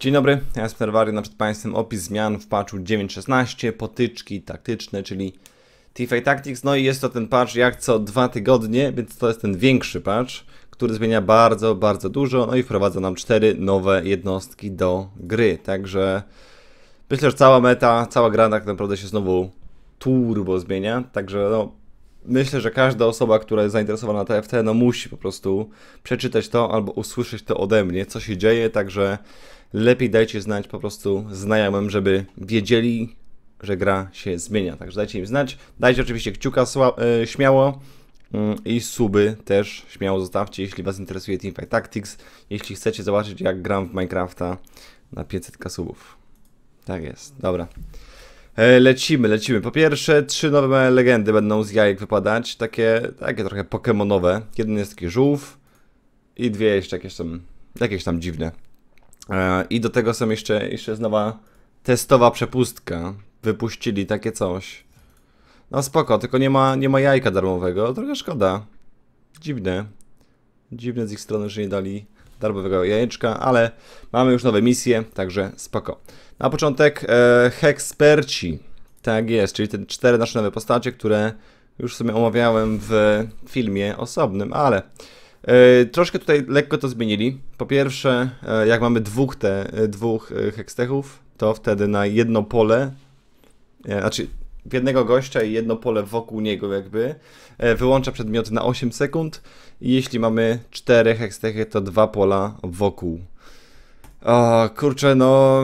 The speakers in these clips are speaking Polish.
Dzień dobry, ja jestem Nerwary, przed Państwem opis zmian w patchu 9.16, potyczki taktyczne, czyli TFA Tactics, no i jest to ten patch jak co dwa tygodnie, więc to jest ten większy patch, który zmienia bardzo, bardzo dużo, no i wprowadza nam cztery nowe jednostki do gry, także myślę, że cała meta, cała gra tak naprawdę się znowu turbo zmienia, także no myślę, że każda osoba, która jest zainteresowana TFT, no musi po prostu przeczytać to albo usłyszeć to ode mnie, co się dzieje, także lepiej dajcie znać po prostu znajomym, żeby wiedzieli, że gra się zmienia. Także dajcie im znać. Dajcie oczywiście kciuka e, śmiało mm, i suby też śmiało zostawcie, jeśli Was interesuje Teamfight Tactics, jeśli chcecie zobaczyć, jak gram w Minecrafta na 500 subów. Tak jest, dobra. E, lecimy, lecimy. Po pierwsze, trzy nowe legendy będą z jajek wypadać. Takie, takie trochę pokemonowe. Jeden jest taki żółw i dwie jeszcze jakieś tam, jakieś tam dziwne. E, I do tego są jeszcze, jeszcze jest nowa testowa przepustka. Wypuścili takie coś. No spoko, tylko nie ma, nie ma jajka darmowego. Trochę szkoda. Dziwne. Dziwne z ich strony, że nie dali darmowego jajeczka, ale mamy już nowe misje, także spoko. Na początek e, Heksperci, tak jest, czyli te cztery nasze nowe postacie, które już sobie omawiałem w filmie osobnym, ale e, troszkę tutaj lekko to zmienili. Po pierwsze, e, jak mamy dwóch, te, e, dwóch e, hekstechów, to wtedy na jedno pole, e, znaczy w jednego gościa i jedno pole wokół niego jakby. E, wyłącza przedmioty na 8 sekund. I jeśli mamy 4 hextechy, to dwa pola wokół. O, kurczę, no...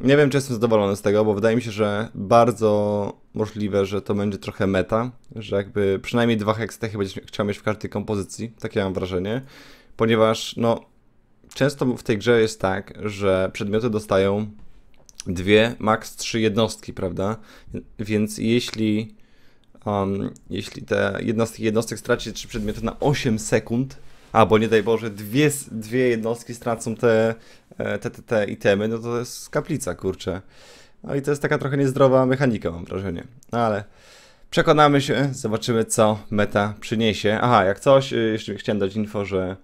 Nie wiem, czy jestem zadowolony z tego, bo wydaje mi się, że bardzo możliwe, że to będzie trochę meta, że jakby przynajmniej dwa hextechy będziesz chciał mieć w każdej kompozycji, takie mam wrażenie, ponieważ no często w tej grze jest tak, że przedmioty dostają dwie, maks trzy jednostki, prawda? Więc jeśli, um, jeśli te jednostki jednostek straci trzy przedmioty na 8 sekund, albo nie daj Boże, dwie, dwie jednostki stracą te, e, te, te, te itemy, no to jest kaplica, kurczę. No i to jest taka trochę niezdrowa mechanika, mam wrażenie. No ale przekonamy się, zobaczymy co meta przyniesie. Aha, jak coś, y, jeszcze chciałem dać info, że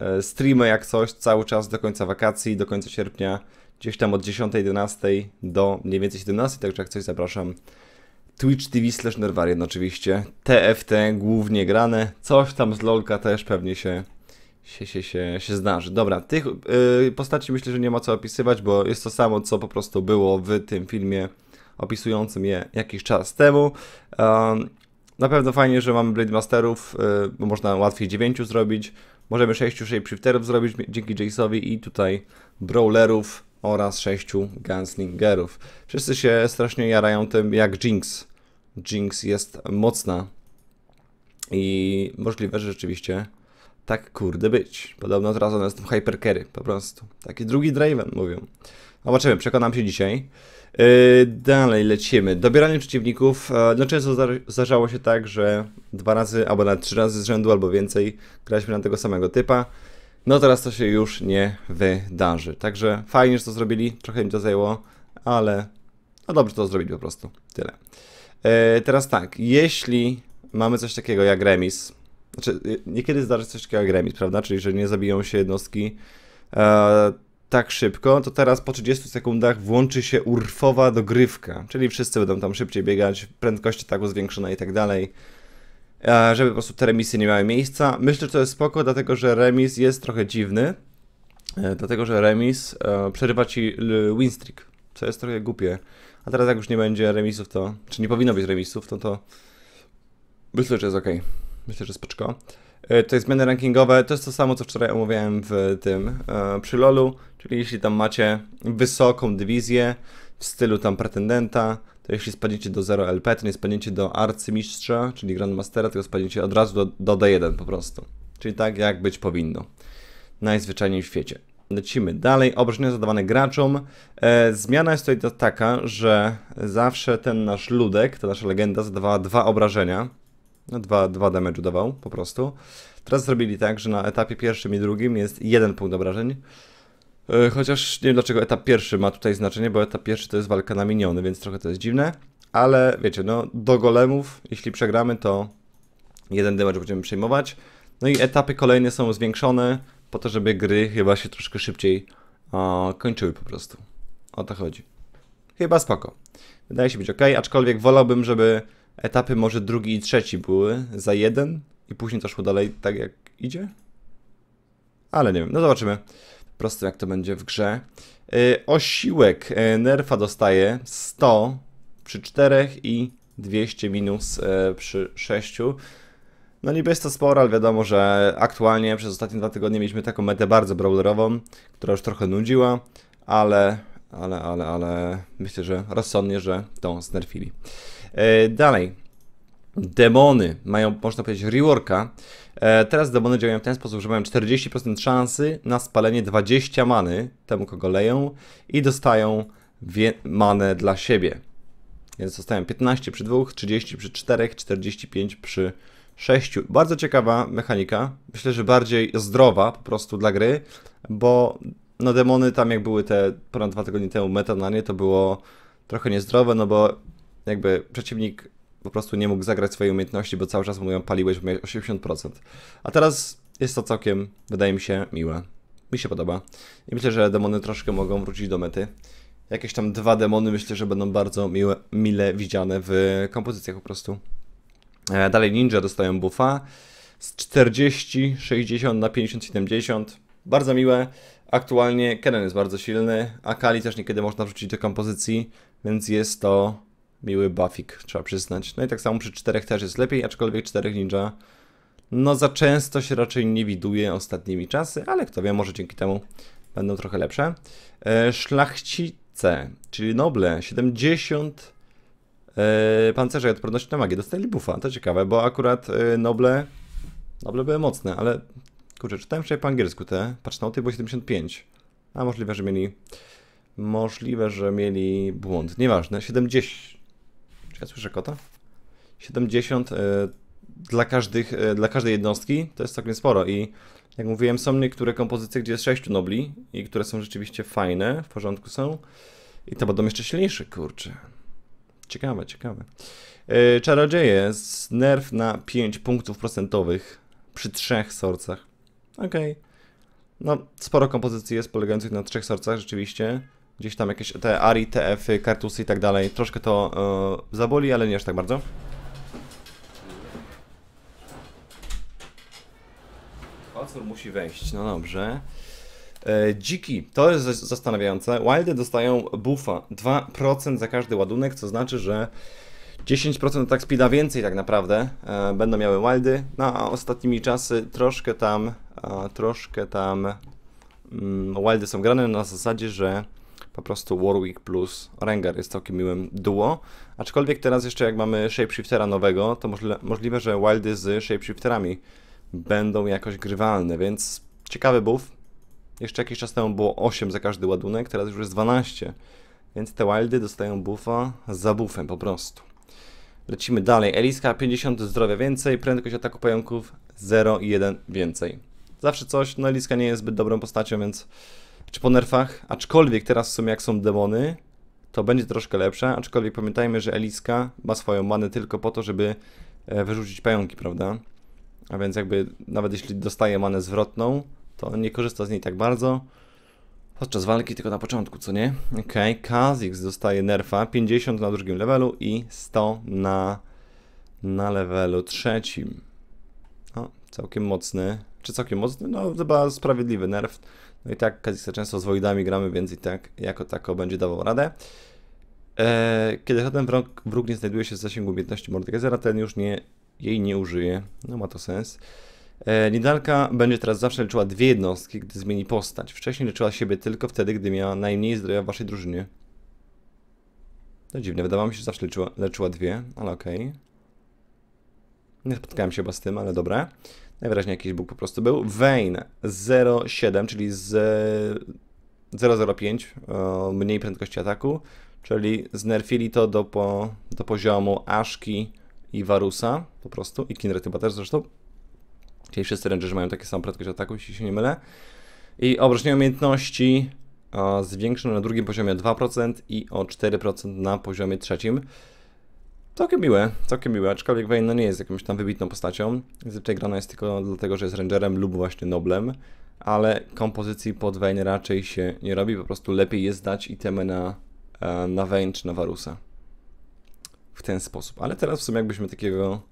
e, streamy jak coś cały czas do końca wakacji, do końca sierpnia gdzieś tam od 10-11 do mniej więcej 17, także jak coś zapraszam. Twitch TV slash Nerwarian oczywiście, TFT głównie grane, coś tam z LOLka też pewnie się, się, się, się, się zdarzy. Dobra, tych yy, postaci myślę, że nie ma co opisywać, bo jest to samo, co po prostu było w tym filmie opisującym je jakiś czas temu. Um, na pewno fajnie, że mamy Blade Masterów, yy, bo można łatwiej 9 zrobić, możemy 6 shapeshifterów zrobić dzięki Jace'owi i tutaj brawlerów oraz sześciu Gunslingerów. Wszyscy się strasznie jarają tym jak Jinx. Jinx jest mocna i możliwe, że rzeczywiście tak kurde być. Podobno teraz ona jest tym Hypercarry, po prostu. Taki drugi Draven, mówią. Zobaczymy, przekonam się dzisiaj. Yy, dalej lecimy. Dobieranie przeciwników. E, no często zdarzało się tak, że dwa razy albo na trzy razy z rzędu albo więcej graliśmy na tego samego typa. No teraz to się już nie wydarzy. Także fajnie, że to zrobili, trochę im to zajęło, ale no dobrze to zrobić po prostu. Tyle. E, teraz tak, jeśli mamy coś takiego jak remis, znaczy e, niekiedy zdarzy się coś takiego jak remis, prawda? Czyli, że nie zabiją się jednostki e, tak szybko, to teraz po 30 sekundach włączy się urfowa dogrywka, czyli wszyscy będą tam szybciej biegać, prędkość ataku zwiększona i tak dalej. E, żeby po prostu te remisy nie miały miejsca. Myślę, że to jest spoko, dlatego że remis jest trochę dziwny, e, dlatego że remis e, przerywa ci win streak, co jest trochę głupie. A teraz jak już nie będzie remisów, to, czy nie powinno być remisów, to no to myślę, że jest ok. Myślę, że spoczko. jest zmiany rankingowe to jest to samo, co wczoraj omawiałem w tym przy LoLu, czyli jeśli tam macie wysoką dywizję w stylu tam pretendenta, to jeśli spadniecie do 0 LP, to nie spadniecie do arcymistrza, czyli Grandmastera, tylko spadniecie od razu do, do D1 po prostu. Czyli tak jak być powinno. Najzwyczajniej w świecie. Lecimy dalej. Obrażenia zadawane graczom. E, zmiana jest tutaj taka, że zawsze ten nasz ludek, ta nasza legenda zadawała dwa obrażenia. No, dwa, dwa damage dawał po prostu. Teraz zrobili tak, że na etapie pierwszym i drugim jest jeden punkt obrażeń. E, chociaż nie wiem dlaczego etap pierwszy ma tutaj znaczenie, bo etap pierwszy to jest walka na miniony, więc trochę to jest dziwne. Ale wiecie, no do golemów, jeśli przegramy, to jeden damage będziemy przejmować. No i etapy kolejne są zwiększone po to, żeby gry chyba się troszkę szybciej o, kończyły po prostu. O to chodzi. Chyba spoko. Wydaje się być ok, aczkolwiek wolałbym, żeby etapy może drugi i trzeci były za jeden i później to szło dalej tak jak idzie. Ale nie wiem, no zobaczymy proste jak to będzie w grze. Y, osiłek y, nerfa dostaje 100 przy 4 i 200 minus y, przy 6. No niby jest to sporo, ale wiadomo, że aktualnie przez ostatnie dwa tygodnie mieliśmy taką metę bardzo brawlerową, która już trochę nudziła, ale, ale, ale, ale myślę, że rozsądnie, że tą znerfili. Dalej demony mają, można powiedzieć, reworka. E, teraz demony działają w ten sposób, że mają 40% szansy na spalenie 20 many temu, kogo leją i dostają manę dla siebie. Więc dostają 15 przy 2, 30 przy 4, 45 przy 6. Bardzo ciekawa mechanika. Myślę, że bardziej zdrowa po prostu dla gry, bo no demony tam jak były te ponad 2 tygodnie temu meta na nie, to było trochę niezdrowe, no bo jakby przeciwnik po prostu nie mógł zagrać swojej umiejętności, bo cały czas mówią, ją paliłeś 80%. A teraz jest to całkiem, wydaje mi się, miłe. Mi się podoba. I myślę, że demony troszkę mogą wrócić do mety. Jakieś tam dwa demony myślę, że będą bardzo miłe, mile widziane w kompozycjach po prostu. E, dalej ninja dostają buffa z 40, 60 na 50, 70. Bardzo miłe. Aktualnie Kenen jest bardzo silny, Akali też niekiedy można wrzucić do kompozycji, więc jest to miły buffik, trzeba przyznać. No i tak samo przy czterech też jest lepiej, aczkolwiek czterech ninja no za często się raczej nie widuje ostatnimi czasy, ale kto wie, może dzięki temu będą trochę lepsze. E, szlachcice, czyli noble, 70 e, pancerza i odporności na magię. Dostali bufa, to ciekawe, bo akurat e, noble, noble były mocne, ale kurczę, czytałem wczoraj po angielsku te patrz na oty, było 75. A możliwe, że mieli, możliwe, że mieli błąd. Nieważne, 70, czy ja słyszę kota? 70 e, dla, każdych, e, dla każdej jednostki to jest całkiem sporo i jak mówiłem, są niektóre kompozycje, gdzie jest 6 nobli i które są rzeczywiście fajne, w porządku są. I to będą jeszcze silniejsze, kurczę. Ciekawe, ciekawe. Yy, e, czarodzieje z nerf na 5 punktów procentowych przy trzech sorcach. Okej. Okay. No, sporo kompozycji jest polegających na trzech sorcach, rzeczywiście. Gdzieś tam jakieś te ARI, TF-y, kartusy i tak dalej. Troszkę to e, zaboli, ale nie aż tak bardzo. Pacur musi wejść, no dobrze. E, dziki, to jest zastanawiające. Wildy dostają buffa 2% za każdy ładunek, co znaczy, że 10% tak spida więcej tak naprawdę e, będą miały wildy. No a ostatnimi czasy troszkę tam, a, troszkę tam mm, wildy są grane na zasadzie, że po prostu Warwick plus Rengar jest całkiem miłym duo. Aczkolwiek teraz jeszcze jak mamy Shapeshiftera nowego, to możli możliwe, że Wildy z Shapeshifterami będą jakoś grywalne, więc ciekawy buff. Jeszcze jakiś czas temu było 8 za każdy ładunek, teraz już jest 12. Więc te Wildy dostają buffa za buffem po prostu. Lecimy dalej. Eliska 50 zdrowia więcej, prędkość ataku pająków 1 więcej. Zawsze coś, no Eliska nie jest zbyt dobrą postacią, więc czy po nerfach, aczkolwiek teraz w sumie jak są demony, to będzie troszkę lepsze, aczkolwiek pamiętajmy, że Eliska ma swoją manę tylko po to, żeby e, wyrzucić pająki, prawda? A więc jakby nawet jeśli dostaje manę zwrotną, to nie korzysta z niej tak bardzo. Podczas walki tylko na początku, co nie? Okej, okay. Kazix dostaje nerfa 50 na drugim levelu i 100 na, na levelu trzecim. O, całkiem mocny czy całkiem mocny, no chyba sprawiedliwy nerw. No i tak Kazichsa często z Voidami gramy, więc i tak jako tako będzie dawał radę. Eee, kiedy żaden wróg, wróg nie znajduje się w zasięgu umiejętności Mordekazera, ten już nie, jej nie użyje. No ma to sens. E, Nidalka będzie teraz zawsze liczyła dwie jednostki, gdy zmieni postać. Wcześniej liczyła siebie tylko wtedy, gdy miała najmniej zdrowia w waszej drużynie. To dziwne, wydawało mi się, że zawsze liczyła, leczyła dwie, ale okej. Okay. Nie spotkałem się chyba z tym, ale dobra. Najwyraźniej jakiś bóg po prostu był. Vane 07, czyli z 005 e, mniej prędkości ataku, czyli znerfili to do, po, do poziomu Ashki i Varusa po prostu, i Kindred chyba też zresztą. Czyli wszyscy rangerzy mają takie samą prędkość ataku, jeśli się nie mylę. I obrażenie umiejętności e, zwiększono na drugim poziomie o 2% i o 4% na poziomie trzecim. Całkiem miłe, całkiem miłe, aczkolwiek Vayne no nie jest jakąś tam wybitną postacią. Zazwyczaj grana jest tylko dlatego, że jest rangerem lub właśnie noblem, ale kompozycji pod Vayne raczej się nie robi, po prostu lepiej jest dać itemy na, e, na Vayne czy na Varusa. W ten sposób. Ale teraz w sumie jakbyśmy takiego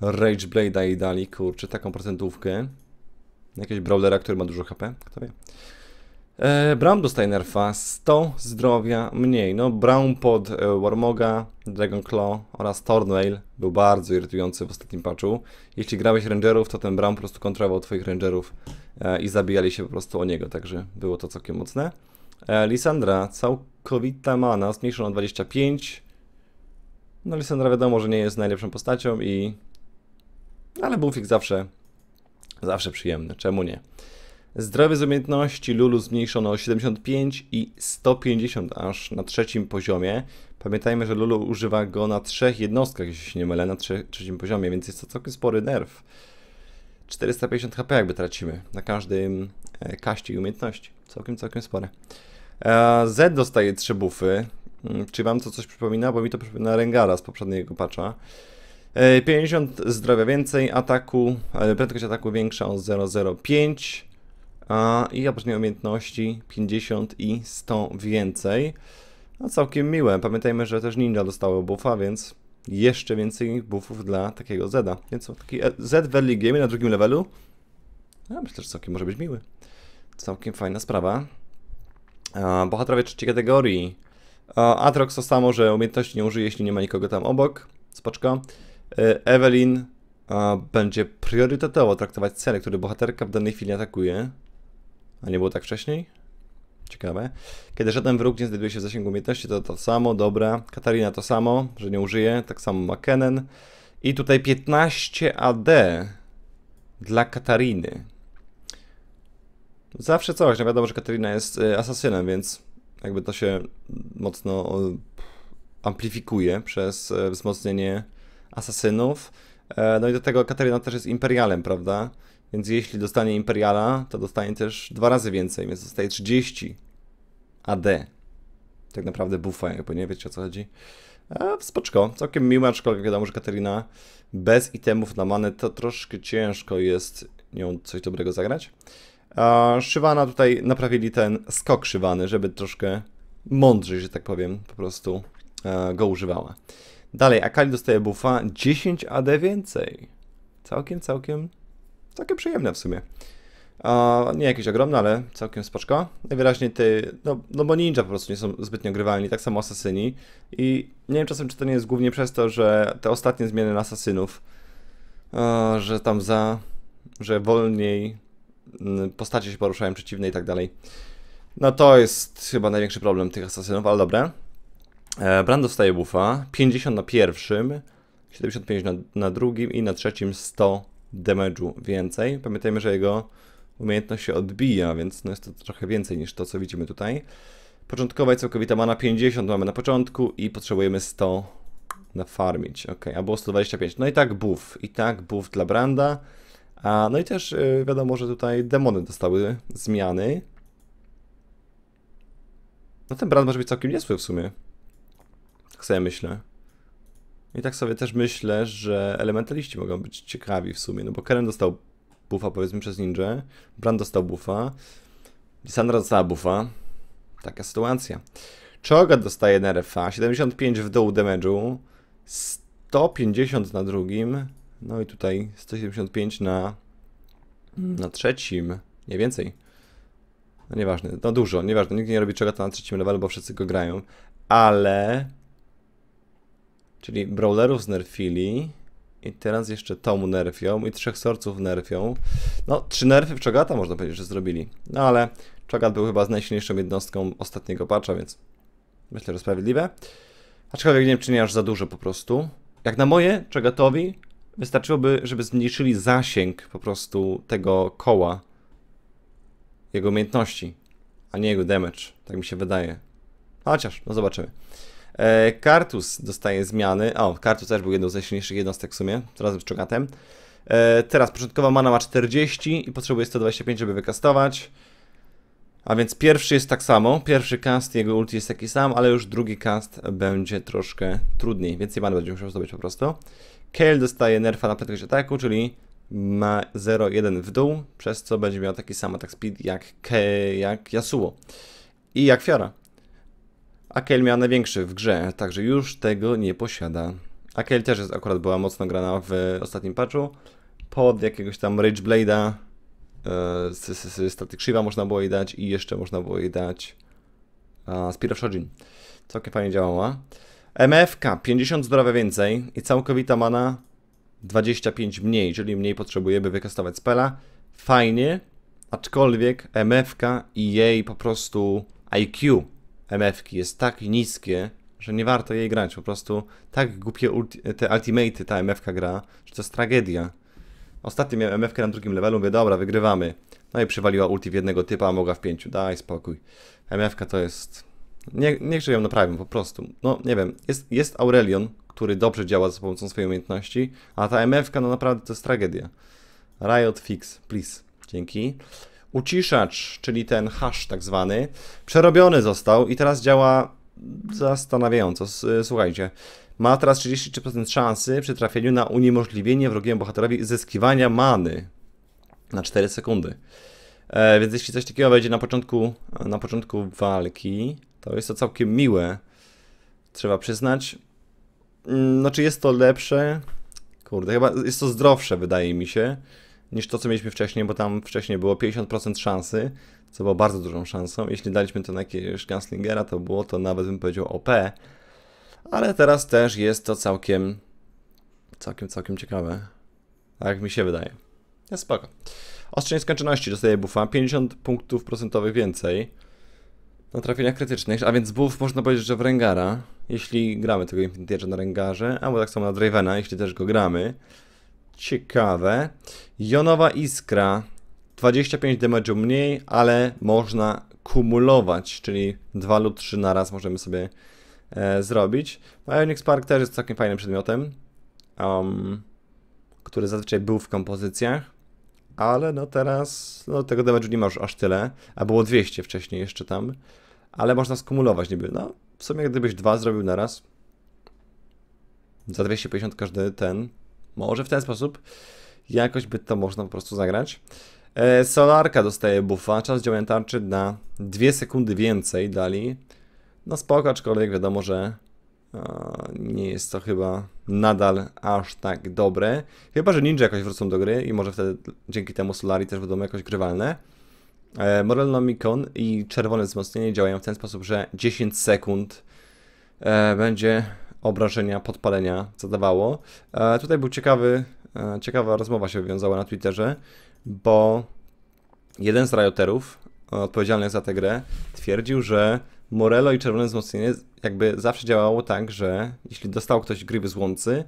Rage Blade'a i dali, kurczę, taką procentówkę. Jakiegoś brawlera, który ma dużo HP, kto wie. E, Brown dostaje nerfa 100 zdrowia mniej. No, Brown pod e, Warmoga, Claw oraz Thornwale był bardzo irytujący w ostatnim patchu. Jeśli grałeś Rangerów, to ten Brown po prostu kontrolował twoich Rangerów e, i zabijali się po prostu o niego, także było to całkiem mocne. Lisandra, całkowita mana zmniejszona o 25. No, Lisandra wiadomo, że nie jest najlepszą postacią i... Ale buffik zawsze, zawsze przyjemny, czemu nie? Zdrowie z umiejętności Lulu zmniejszono o 75 i 150 aż na trzecim poziomie. Pamiętajmy, że Lulu używa go na trzech jednostkach, jeśli się nie mylę, na trze trzecim poziomie, więc jest to całkiem spory nerw. 450 HP jakby tracimy na każdym e, kaście i umiejętności. Całkiem, całkiem spore. E, Z dostaje trzy buffy. Mm, czy wam to coś przypomina? Bo mi to przypomina Rengara z poprzedniego patcha. 50 e, zdrowia więcej, ataku, e, prędkość ataku większa o 0,05 i oprócz umiejętności 50 i 100 więcej. No całkiem miłe. Pamiętajmy, że też ninja dostało buffa, więc jeszcze więcej buffów dla takiego Zeda. Więc taki e, Z w early game na drugim levelu. No, myślę, że całkiem może być miły. Całkiem fajna sprawa. bohaterowie trzeciej kategorii. E, Atrox to samo, że umiejętności nie użyje, jeśli nie ma nikogo tam obok. Spoczko. E, Evelyn będzie priorytetowo traktować cele, które bohaterka w danej chwili atakuje. A nie było tak wcześniej? Ciekawe. Kiedy żaden wróg nie znajduje się w zasięgu umiejętności, to to samo, dobra. Katarina to samo, że nie użyje. Tak samo McKenen. I tutaj 15 AD dla Katariny. Zawsze coś. No wiadomo, że Katarina jest y, asasynem, więc jakby to się mocno amplifikuje przez y, wzmocnienie asasynów. E, no i do tego Katarina też jest imperialem, prawda? Więc jeśli dostanie Imperiala, to dostanie też dwa razy więcej, więc dostaje 30 AD. Tak naprawdę buffa, jakby nie wiecie o co chodzi. A spoczko, całkiem miłe, aczkolwiek wiadomo, że Katerina bez itemów na manę to troszkę ciężko jest nią coś dobrego zagrać. A Szywana tutaj naprawili ten skok szywany, żeby troszkę mądrzej, że tak powiem, po prostu e, go używała. Dalej, Akali dostaje buffa 10 AD więcej. Całkiem, całkiem takie przyjemne w sumie. Uh, nie jakieś ogromne, ale całkiem spoczko. Najwyraźniej ty, no, no bo ninja po prostu nie są zbytnio grywalni, tak samo asasyni. I nie wiem czasem, czy to nie jest głównie przez to, że te ostatnie zmiany na asasynów, że tam za, że wolniej mm, postacie się poruszają przeciwne i tak dalej. No to jest chyba największy problem tych asasynów, ale dobre. E, Brand dostaje buffa, 50 na pierwszym, 75 na, na drugim i na trzecim 100 damage'u więcej. Pamiętajmy, że jego umiejętność się odbija, więc no jest to trochę więcej niż to, co widzimy tutaj. Początkowa i całkowita mana 50 mamy na początku i potrzebujemy 100 na farmić. Ok, a było 125. No i tak buff, i tak buff dla Branda. A, no i też yy, wiadomo, że tutaj demony dostały zmiany. No ten Brand może być całkiem niezły w sumie. Tak sobie myślę. I tak sobie też myślę, że elementaliści mogą być ciekawi w sumie, no bo Keren dostał buffa powiedzmy przez ninja, Bran dostał buffa, Lisandra dostała buffa. Taka sytuacja. Chogat dostaje nerfa, 75 w dół damage'u, 150 na drugim, no i tutaj 175 na, na trzecim, nie więcej. No nieważne, no dużo, nieważne, nikt nie robi czego to na trzecim levelu, bo wszyscy go grają, ale Czyli brawlerów znerfili. I teraz jeszcze Tomu nerfią i trzech sorców nerfią. No, trzy nerfy w Czogata można powiedzieć, że zrobili. No ale Czogat był chyba z najsilniejszą jednostką ostatniego patcha, więc myślę, że sprawiedliwe. Aczkolwiek nie wiem, czy nie aż za dużo po prostu. Jak na moje, Czogatowi wystarczyłoby, żeby zmniejszyli zasięg po prostu tego koła. Jego umiejętności, a nie jego damage, tak mi się wydaje. Chociaż, no zobaczymy. E, Kartus dostaje zmiany. O, Kartus też był jedną z najsilniejszych jednostek w sumie, razem z Czogatem. E, teraz początkowa mana ma 40 i potrzebuje 125, żeby wykastować. A więc pierwszy jest tak samo, pierwszy cast jego ulti jest taki sam, ale już drugi cast będzie troszkę trudniej, więcej mana będzie musiał zdobyć po prostu. Kale dostaje nerfa na prędkość ataku, czyli ma 0,1 w dół, przez co będzie miał taki sam atak speed jak, K jak Yasuo i jak Fiora. Akel miał największy w grze, także już tego nie posiada. Akel też jest akurat była mocno grana w ostatnim patchu. Pod jakiegoś tam Rageblade'a z, e, z, z Static Shiva można było jej dać i jeszcze można było jej dać a, Spear of Shojin. Całkiem fajnie działała. MFK 50 zdrowia więcej i całkowita mana 25 mniej, czyli mniej potrzebuje, by wykastować spela. Fajnie, aczkolwiek MFK i jej po prostu IQ MF jest tak niskie, że nie warto jej grać. Po prostu tak głupie te ultimaty ta MF gra, że to jest tragedia. Ostatnio miałem MF na drugim levelu, mówię, dobra, wygrywamy. No i przywaliła ulti w jednego typa, a mogła w pięciu. Daj spokój. MF to jest... Nie, niech ją naprawią po prostu. No nie wiem, jest, jest Aurelion, który dobrze działa za pomocą swojej umiejętności, a ta MF no naprawdę to jest tragedia. Riot Fix, please. Dzięki uciszacz, czyli ten hash tak zwany, przerobiony został i teraz działa zastanawiająco. E, słuchajcie, ma teraz 33% szansy przy trafieniu na uniemożliwienie wrogiemu bohaterowi zyskiwania many na 4 sekundy. E, więc jeśli coś takiego wejdzie na początku, na początku walki, to jest to całkiem miłe. Trzeba przyznać. Mm, no, czy jest to lepsze? Kurde, chyba jest to zdrowsze, wydaje mi się niż to, co mieliśmy wcześniej, bo tam wcześniej było 50% szansy, co było bardzo dużą szansą. Jeśli daliśmy to na jakiegoś Ganslingera, to było to nawet bym powiedział OP, ale teraz też jest to całkiem, całkiem, całkiem ciekawe. Tak mi się wydaje. Jest spoko. Ostrze skończoności dostaje buffa, 50 punktów procentowych więcej na trafieniach krytycznych, a więc buff można powiedzieć, że w Rengara, jeśli gramy tego Infinitierza na Rengarze, albo tak samo na Dravena, jeśli też go gramy. Ciekawe. Jonowa iskra. 25 damage'u mniej, ale można kumulować, czyli 2 lub 3 na raz możemy sobie e, zrobić. Bionic Spark też jest całkiem fajnym przedmiotem, um, który zazwyczaj był w kompozycjach, ale no teraz no, tego damage nie ma już aż tyle, a było 200 wcześniej jeszcze tam, ale można skumulować niby. No, w sumie gdybyś dwa zrobił na raz, za 250 każdy ten, może w ten sposób jakoś by to można po prostu zagrać. E, solarka dostaje buffa, czas działania tarczy na 2 sekundy więcej dali. No spoko, aczkolwiek wiadomo, że e, nie jest to chyba nadal aż tak dobre. Chyba, że ninja jakoś wrócą do gry i może wtedy dzięki temu Solari też będą jakoś grywalne. E, Moralno Mikon i czerwone wzmocnienie działają w ten sposób, że 10 sekund będzie obrażenia, podpalenia zadawało. E, tutaj był ciekawy, e, ciekawa rozmowa się wywiązała na Twitterze, bo jeden z rioterów e, odpowiedzialnych za tę grę twierdził, że Morello i Czerwone Wzmocnienie jakby zawsze działało tak, że jeśli dostał ktoś gry z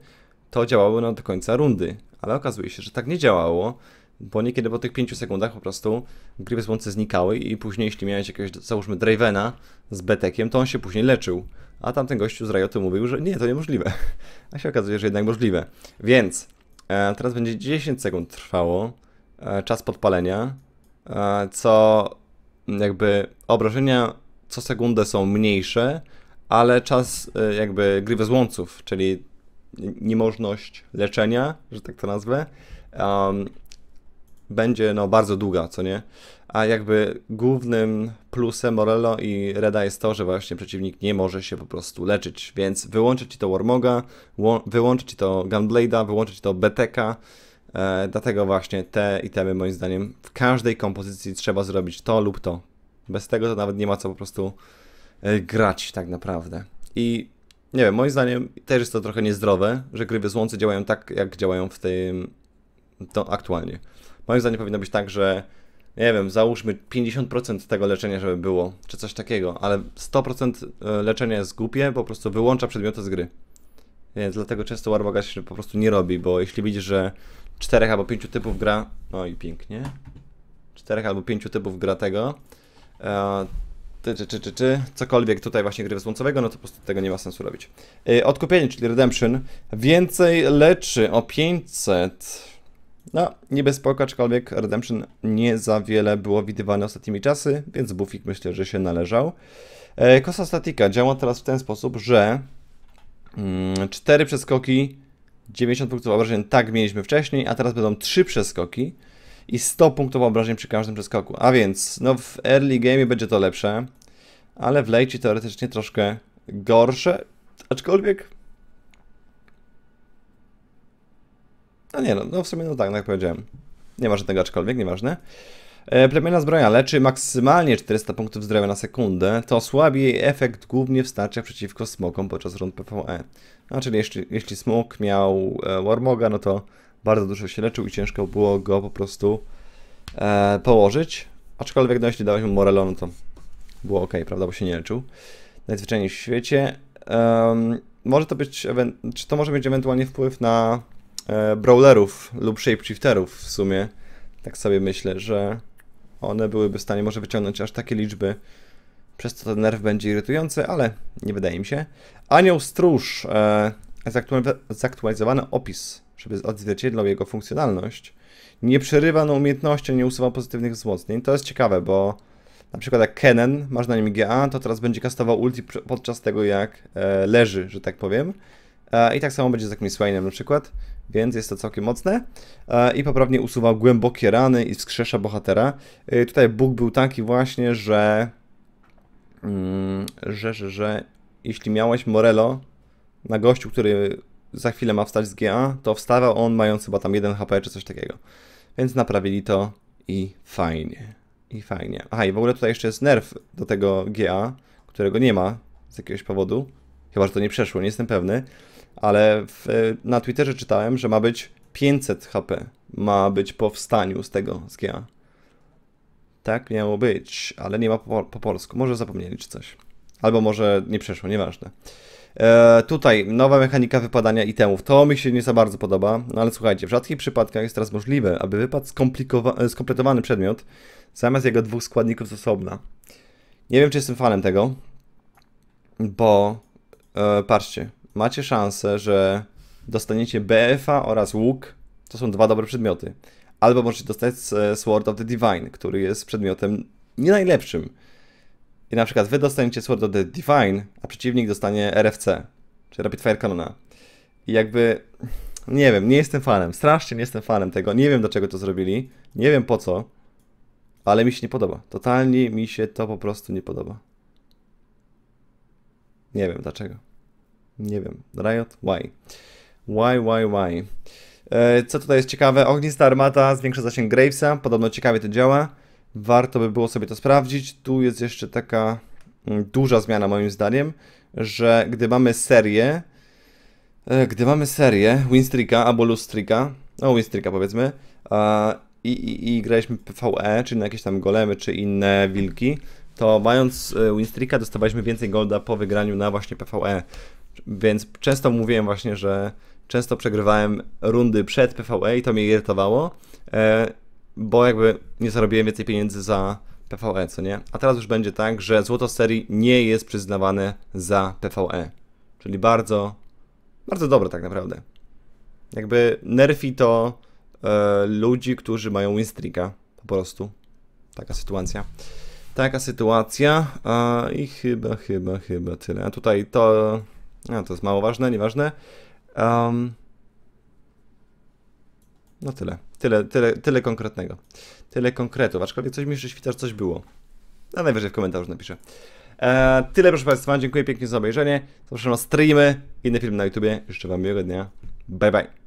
to działało na do końca rundy. Ale okazuje się, że tak nie działało, bo niekiedy po tych 5 sekundach po prostu gry z znikały i później jeśli miałeś jakiegoś, załóżmy, Dravena z betekiem, to on się później leczył a tamten gościu z Riotu mówił, że nie, to niemożliwe. A się okazuje, że jednak możliwe. Więc e, teraz będzie 10 sekund trwało e, czas podpalenia, e, co jakby obrażenia co sekundę są mniejsze, ale czas e, jakby gry złąców, czyli niemożność leczenia, że tak to nazwę, um, będzie no bardzo długa, co nie? A jakby głównym plusem Morello i Reda jest to, że właśnie przeciwnik nie może się po prostu leczyć, więc wyłączyć ci to Warmoga, wyłączyć ci to Gunblade'a, wyłączyć ci to BTK, e, dlatego właśnie te itemy moim zdaniem w każdej kompozycji trzeba zrobić to lub to. Bez tego to nawet nie ma co po prostu e, grać tak naprawdę. I nie wiem, moim zdaniem też jest to trochę niezdrowe, że gry wiosłące działają tak, jak działają w tym to aktualnie. Moim zdaniem powinno być tak, że nie wiem, załóżmy 50% tego leczenia, żeby było, czy coś takiego, ale 100% e, leczenia jest głupie, po prostu wyłącza przedmioty z gry. Więc dlatego często Warboga się po prostu nie robi, bo jeśli widzisz, że czterech albo pięciu typów gra, no i pięknie, czterech albo pięciu typów gra tego, e, ty, czy, czy, czy, czy, cokolwiek tutaj właśnie gry słońcowego, no to po prostu tego nie ma sensu robić. E, odkupienie, czyli Redemption, więcej leczy o 500 no, niby spoko, aczkolwiek Redemption nie za wiele było widywane ostatnimi czasy, więc bufik myślę, że się należał. Kosa e, statika działa teraz w ten sposób, że 4 mm, przeskoki, 90 punktów obrażeń, tak mieliśmy wcześniej, a teraz będą 3 przeskoki i 100 punktów obrażeń przy każdym przeskoku. A więc, no w early game będzie to lepsze, ale w late teoretycznie troszkę gorsze, aczkolwiek No nie no, no w sumie no tak, no jak powiedziałem. Nie ma żadnego aczkolwiek, nieważne. E, plemienna zbroja leczy maksymalnie 400 punktów zdrowia na sekundę. To osłabi jej efekt głównie w starciach przeciwko smokom podczas rund PvE. A no, czyli jeśli, jeśli smok miał e, Warmoga, no to bardzo dużo się leczył i ciężko było go po prostu e, położyć. Aczkolwiek no jeśli dałeś mu Morello, no to było ok, prawda, bo się nie leczył. Najzwyczajniej w świecie. może to być, czy to może mieć ewentualnie wpływ na E, brawlerów lub shapeshifterów w sumie. Tak sobie myślę, że one byłyby w stanie może wyciągnąć aż takie liczby, przez co ten nerw będzie irytujący, ale nie wydaje mi się. Anioł Stróż, e, zaktualizowany opis, żeby odzwierciedlał jego funkcjonalność, nie przerywa na nie usuwa pozytywnych wzmocnień. To jest ciekawe, bo na przykład jak Kenen, masz na nim GA, to teraz będzie kastował ulti podczas tego jak e, leży, że tak powiem. I tak samo będzie z takim Swainem na przykład więc jest to całkiem mocne. E, I poprawnie usuwa głębokie rany i wskrzesza bohatera. E, tutaj Bóg był taki właśnie, że, mm, że, że, że jeśli miałeś Morello na gościu, który za chwilę ma wstać z GA, to wstawał on mając chyba tam jeden HP czy coś takiego. Więc naprawili to i fajnie. I fajnie. Aha, i w ogóle tutaj jeszcze jest nerw do tego GA, którego nie ma z jakiegoś powodu. Chyba, że to nie przeszło, nie jestem pewny ale w, e, na Twitterze czytałem, że ma być 500 HP. Ma być po wstaniu z tego, z GA. Tak miało być, ale nie ma po, po polsku. Może zapomnieli czy coś. Albo może nie przeszło, nieważne. E, tutaj nowa mechanika wypadania itemów. To mi się nie za bardzo podoba, no ale słuchajcie, w rzadkich przypadkach jest teraz możliwe, aby wypadł e, skompletowany przedmiot zamiast jego dwóch składników z osobna. Nie wiem, czy jestem fanem tego, bo e, patrzcie, macie szansę, że dostaniecie BFA oraz łuk. To są dwa dobre przedmioty. Albo możecie dostać e, Sword of the Divine, który jest przedmiotem nie najlepszym. I na przykład wy dostaniecie Sword of the Divine, a przeciwnik dostanie RFC, czy Rapid Fire Cannona. I jakby, nie wiem, nie jestem fanem, strasznie nie jestem fanem tego, nie wiem dlaczego to zrobili, nie wiem po co, ale mi się nie podoba. Totalnie mi się to po prostu nie podoba. Nie wiem dlaczego. Nie wiem. Riot? Why? Why, why, why? E, co tutaj jest ciekawe? Ognista armata zwiększa zasięg Gravesa. Podobno ciekawie to działa. Warto by było sobie to sprawdzić. Tu jest jeszcze taka mm, duża zmiana moim zdaniem, że gdy mamy serię, e, gdy mamy serię Winstrika albo Lustrika, no Winstrika powiedzmy, i, i, i graliśmy PvE, czyli na jakieś tam golemy czy inne wilki, to mając e, Winstrika dostawaliśmy więcej golda po wygraniu na właśnie PvE. Więc często mówiłem właśnie, że często przegrywałem rundy przed PvE i to mnie irytowało, e, bo jakby nie zarobiłem więcej pieniędzy za PvE, co nie? A teraz już będzie tak, że złoto serii nie jest przyznawane za PvE. Czyli bardzo, bardzo dobre tak naprawdę. Jakby nerfi to e, ludzi, którzy mają winstrika, po prostu. Taka sytuacja. Taka sytuacja e, i chyba, chyba, chyba tyle. A tutaj to no to jest mało ważne, nieważne. Um, no tyle. Tyle, tyle. tyle konkretnego. Tyle konkretów, aczkolwiek coś mi jeszcze świta, że coś było. A najwyżej w komentarzu napiszę. E, tyle proszę Państwa, dziękuję pięknie za obejrzenie. Zapraszam na streamy, inne filmy na YouTubie. Życzę Wam miłego dnia. Bye bye.